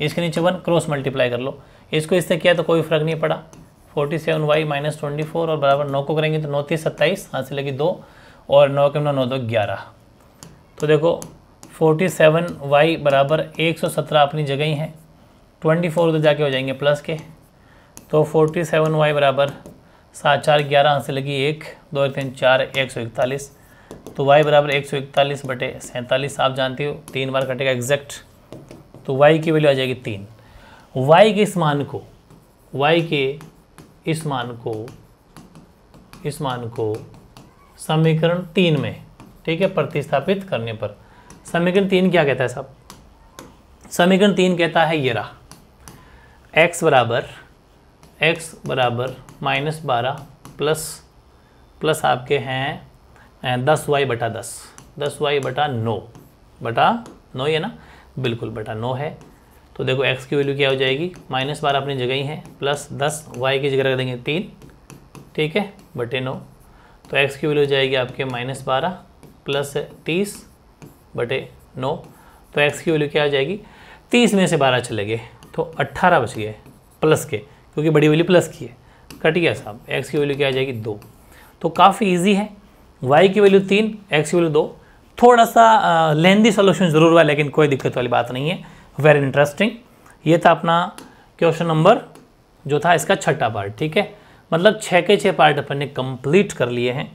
इसके नीचे वन क्रॉस मल्टीप्लाई कर लो इसको इससे किया तो कोई फर्क नहीं पड़ा forty seven y minus twenty four और बराबर नौ को करेंगे तो नौ तीस सत्ताईस हाँ से लगी दो और नौ के नौ नौ दो तो ग्यारह तो देखो फोर्टी सेवन वाई बराबर एक सौ सत्रह अपनी जगह ही है ट्वेंटी फोर उधर तो जाके हो जाएंगे प्लस के तो फोर्टी सेवन वाई बराबर सात चार ग्यारह हाथ से लगी एक दो एक तीन चार एक सौ इकतालीस तो वाई बराबर एक सौ इकतालीस बटे सैंतालीस आप जानते हो तीन बार कटेगा एग्जैक्ट तो वाई की वैल्यू आ जाएगी तीन वाई के इस मान को वाई के इस मान को इस मान को समीकरण तीन में ठीक है प्रतिस्थापित करने पर समीकरण तीन क्या कहता है साहब समीकरण तीन कहता है ये रहा एक्स बराबर एक्स बराबर माइनस बारह प्लस प्लस आपके हैं दस वाई बटा दस दस वाई बटा नौ बटा नौ ही है ना बिल्कुल बटा नौ है तो देखो एक्स की वैल्यू क्या हो जाएगी माइनस बारह अपनी जगह ही है प्लस दस वाई की जगह रख देंगे तीन ठीक है बटे नौ तो एक्स की वैल्यू हो जाएगी आपके माइनस बारह प्लस तीस बटे नौ तो एक्स की वैल्यू क्या हो जाएगी तीस में से बारह चले गए तो 18 बच गए प्लस के क्योंकि बड़ी वैल्यू प्लस की है कट गया साहब एक्स की वैल्यू क्या आ जाएगी दो तो काफ़ी ईजी है वाई की वैल्यू तीन एक्स की वैल्यू दो थोड़ा सा लेंदी सोल्यूशन ज़रूर हुआ लेकिन कोई दिक्कत वाली बात नहीं है वेरी इंटरेस्टिंग ये था अपना क्वेश्चन नंबर जो था इसका छठा पार्ट ठीक है मतलब छः के छः पार्ट अपन ने कंप्लीट कर लिए हैं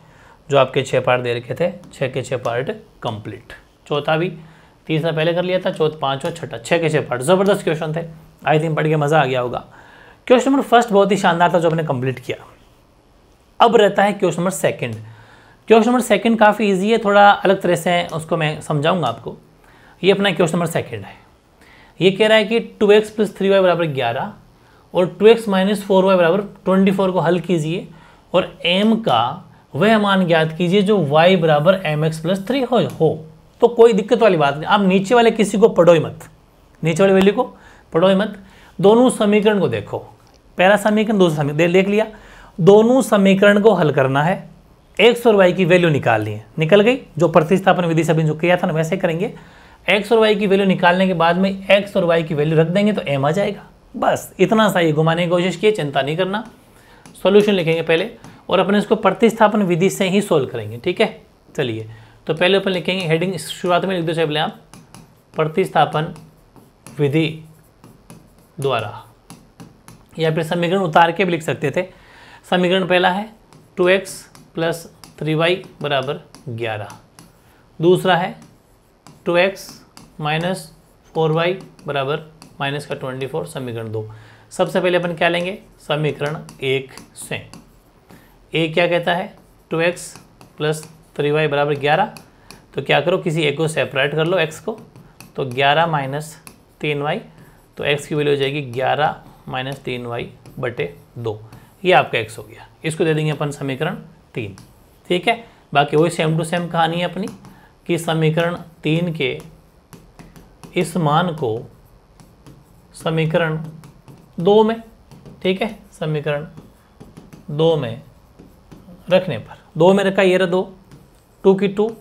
जो आपके छः पार्ट दे रखे थे छः के छः पार्ट कंप्लीट चौथा भी तीसरा पहले कर लिया था चौथ पाँच और छठा छः के छः पार्ट ज़बरदस्त क्वेश्चन थे आई थिंक पढ़ के मज़ा आ गया होगा क्वेश्चन नंबर फर्स्ट बहुत ही शानदार था जो आपने कंप्लीट किया अब रहता है question number second question number second काफ़ी इजी है थोड़ा अलग तरह से है उसको मैं समझाऊंगा आपको ये अपना क्वेश्चन नंबर सेकंड है ये कह रहा है कि two x plus three y बराबर ग्यारह और two x minus four y बराबर ट्वेंटी फोर को हल कीजिए और एम का वह मान ज्ञात कीजिए जो वाई बराबर एम एक्स प्लस थ्री हो तो कोई दिक्कत वाली बात नहीं आप नीचे वाले किसी को पढ़ो ही मत नीचे वाली वैल्यू को पढ़ो ये मत दोनों समीकरण को देखो पहला समीकरण दूसरा समीकरण देख लिया दोनों समीकरण को हल करना है एक्स और वाई की वैल्यू निकालनी है निकल गई जो प्रतिस्थापन विधि से अभी जो किया था ना वैसे करेंगे एक्स और वाई की वैल्यू निकालने के बाद में एक्स और वाई की वैल्यू रख देंगे तो एम आ जाएगा बस इतना सा ये घुमाने की कोशिश की चिंता नहीं करना सोल्यूशन लिखेंगे पहले और अपने इसको प्रतिस्थापन विधि से ही सोल्व करेंगे ठीक है चलिए तो पहले अपन लिखेंगे हेडिंग शुरुआत में लिख दो चाहे बोले आप प्रतिस्थापन विधि द्वारा या फिर समीकरण उतार के भी लिख सकते थे समीकरण पहला है two x plus three y बराबर ग्यारह दूसरा है two x minus four y बराबर माइनस का ट्वेंटी फोर समीकरण दो सबसे पहले अपन क्या लेंगे समीकरण एक से ए क्या कहता है two x plus three y बराबर ग्यारह तो क्या करो किसी एक को सेपरेट कर लो एक्स को तो ग्यारह माइनस तीन वाई तो एक्स की वैल्यू हो जाएगी ग्यारह माइनस तीन वाई बटे दो ये आपका एक्स हो गया इसको दे देंगे अपन समीकरण तीन ठीक है बाकी वही सेम टू सेम कहानी है अपनी कि समीकरण तीन के इस मान को समीकरण दो में ठीक है समीकरण दो में रखने पर दो में रखा ये रहा दो टू की टू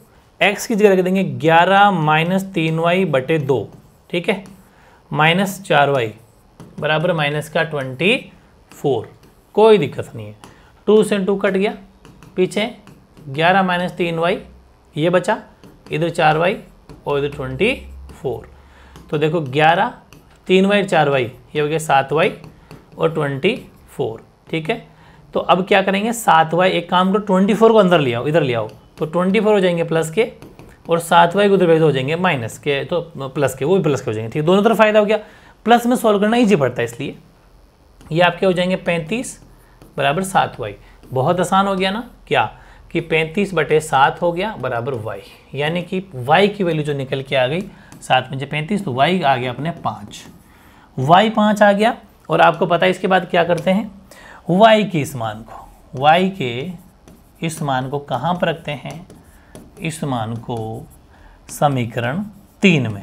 एक्स की जगह रख देंगे ग्यारह माइनस तीन वाई बटे दो ठीक है माइनस चार वाई बराबर माइनस का ट्वेंटी फोर कोई दिक्कत नहीं है टू से टू कट गया पीछे ग्यारह माइनस तीन वाई ये बचा इधर चार वाई और इधर ट्वेंटी फोर तो देखो ग्यारह तीन वाई चार वाई ये हो गया सात वाई और ट्वेंटी फोर ठीक है तो अब क्या करेंगे सात वाई एक काम करो ट्वेंटी फोर को अंदर ले आओ इधर ले आओ तो ट्वेंटी फोर हो जाएंगे प्लस के और सातवां एक उधर वैसे हो जाएंगे माइनस के तो प्लस के वो भी प्लस के हो जाएंगे ठीक है दोनों तरफ फायदा हो गया प्लस में सॉल्व करना ईजी पड़ता है इसलिए ये आपके हो जाएंगे पैंतीस बराबर सात वाई बहुत आसान हो गया ना क्या कि पैंतीस बटे सात हो गया बराबर वाई यानी कि वाई की वैल्यू जो निकल के आ गई सात में जो पैंतीस तो वाई आ गया अपने पाँच वाई पाँच आ गया और आपको पता है इसके बाद क्या करते हैं वाई के इस मान को वाई के इस मान को कहाँ पर रखते हैं इस मान को समीकरण तीन में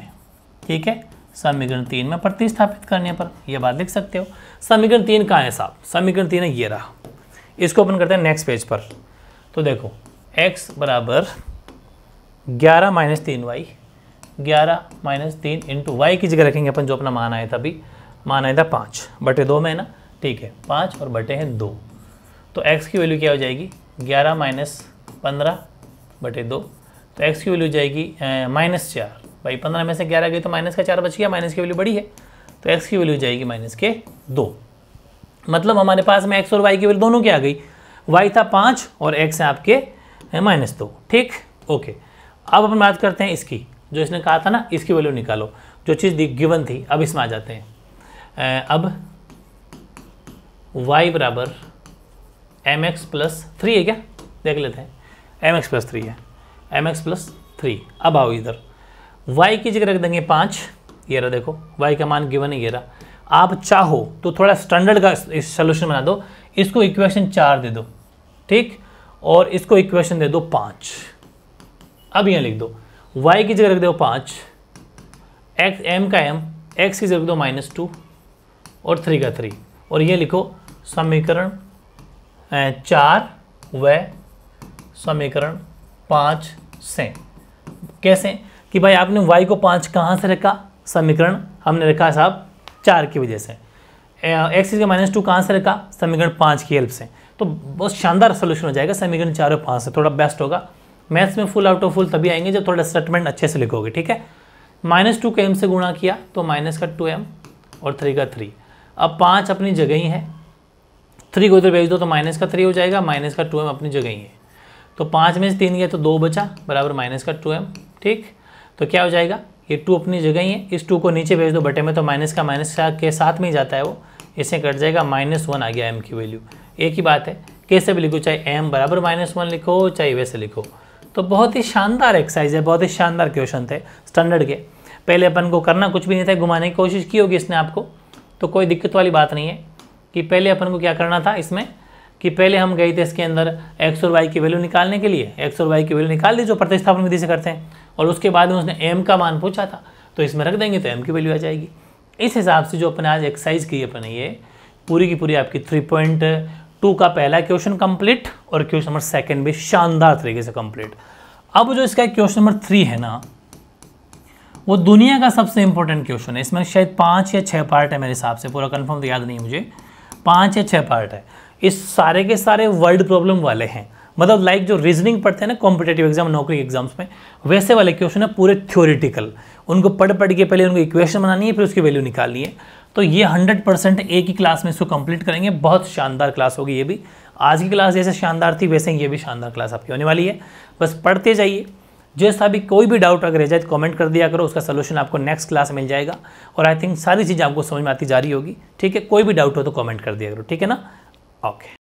ठीक है समीकरण तीन में प्रतिस्थापित करने पर यह बात लिख सकते हो समीकरण तीन कहाँ है साहब समीकरण तीन है ये रहा इसको ओपन करते हैं नेक्स्ट पेज पर तो देखो x बराबर ग्यारह माइनस तीन वाई ग्यारह माइनस तीन इंटू वाई की जगह रखेंगे अपन जो अपना मान आया था अभी मान आया था पाँच बटे दो में है ना ठीक है पाँच और बटे हैं दो तो x की वैल्यू क्या हो जाएगी ग्यारह माइनस पंद्रह बटे दो तो एक्स की वैल्यू जाएगी माइनस चार भाई पंद्रह में से ग्यारह गई तो माइनस का चार बच गया माइनस की वैल्यू बड़ी है तो एक्स की वैल्यू जाएगी माइनस के दो मतलब हमारे पास में एक्स और वाई की वैल्यू दोनों की आ गई वाई था पाँच और एक्स है आपके माइनस दो ठीक ओके अब अपन बात करते हैं इसकी जो इसने कहा था ना इसकी वैल्यू निकालो जो चीज़ गिवन थी अब इसमें आ जाते हैं अब y बराबर एम एक्स प्लस थ्री है क्या देख लेते हैं एम एक्स प्लस थ्री है एम एक्स प्लस थ्री अब आओ इधर वाई की जगह रख देंगे पाँच ये रहा देखो वाई का मान गिवन है ये रहा आप चाहो तो थोड़ा स्टैंडर्ड का इस सोल्यूशन बना दो इसको इक्वेशन चार दे दो ठीक और इसको इक्वेशन दे दो पाँच अब यहाँ लिख दो वाई की जगह रख दो पाँच एक्स एम का एम एक्स की जगह दो माइनस टू और थ्री का थ्री और ये लिखो समीकरण चार व समीकरण पाँच से कैसे कि भाई आपने y को पाँच कहाँ से रखा समीकरण हमने रखा साहब चार की वजह से एक्स का माइनस टू कहाँ से रखा समीकरण पाँच की हेल्प से तो बहुत शानदार सोल्यूशन हो जाएगा समीकरण चार और पाँच से थोड़ा बेस्ट होगा मैथ्स में फुल आउट ऑफ फुल तभी आएंगे जब थोड़ा स्टेटमेंट अच्छे से लिखोगे ठीक है माइनस टू के एम से गुणा किया तो माइनस का टू एम और थ्री का थ्री अब पाँच अपनी जगह ही है थ्री को इधर भेज दो तो माइनस का थ्री हो जाएगा माइनस का टू एम अपनी जगह ही है तो पाँच में से तीन गया तो दो बचा बराबर माइनस का टू एम ठीक तो क्या हो जाएगा ये टू अपनी जगह ही है इस टू को नीचे भेज दो बटे में तो माइनस का माइनस के साथ में ही जाता है वो इससे कट जाएगा माइनस वन आ गया एम की वैल्यू एक ही बात है कैसे भी लिखो चाहे एम बराबर माइनस वन लिखो चाहे वैसे लिखो तो बहुत ही शानदार एक्सरसाइज है बहुत ही शानदार क्वेश्चन थे स्टैंडर्ड के पहले अपन को करना कुछ भी नहीं था घुमाने की कोशिश की होगी इसने आपको तो कोई दिक्कत वाली बात नहीं है कि पहले अपन को क्या करना था इसमें कि पहले हम गए थे इसके अंदर एक्स और वाई की वैल्यू निकालने के लिए एक्स और वाई की वैल्यू निकाल दी जो प्रतिस्थापन विधि से करते हैं और उसके बाद में उसने एम का मान पूछा था तो इसमें रख देंगे तो एम की वैल्यू आ जाएगी इस हिसाब से जो अपने आज एक्सरसाइज की अपने ये पूरी की पूरी आपकी थ्री पॉइंट टू का पहला क्वेश्चन कंप्लीट और क्वेश्चन नंबर सेकंड भी शानदार तरीके से कंप्लीट अब जो इसका क्वेश्चन नंबर थ्री है ना वो दुनिया का सबसे इंपॉर्टेंट क्वेश्चन है इसमें शायद पाँच या छः पार्ट है मेरे हिसाब से पूरा कंफर्म तो याद नहीं मुझे पाँच या छः पार्ट है इस सारे के सारे वर्ड प्रॉब्लम वाले हैं मतलब लाइक जो रीजनिंग पढ़ते हैं ना कॉम्पिटेटिव एग्जाम नौकरी एग्जाम्स में वैसे वाले क्वेश्चन है पूरे थ्योरिटिकल उनको पढ़ पढ़ के पहले उनको इक्वेशन बनानी है फिर उसकी वैल्यू निकालनी है तो ये 100 परसेंट एक ही क्लास में इसको कंप्लीट करेंगे बहुत शानदार क्लास होगी ये भी आज की क्लास जैसे शानदार थी वैसे ही ये भी शानदार क्लास आपकी होने वाली है बस पढ़ते जाइए जैसा भी कोई भी डाउट अगर रह जाए तो कमेंट कर दिया करो उसका सोल्यूशन आपको नेक्स्ट क्लास मिल जाएगा और आई थिंक सारी चीज़ें आपको समझ में आती जा रही होगी ठीक है कोई भी डाउट हो तो कमेंट कर दिया करो ठीक है ना Okay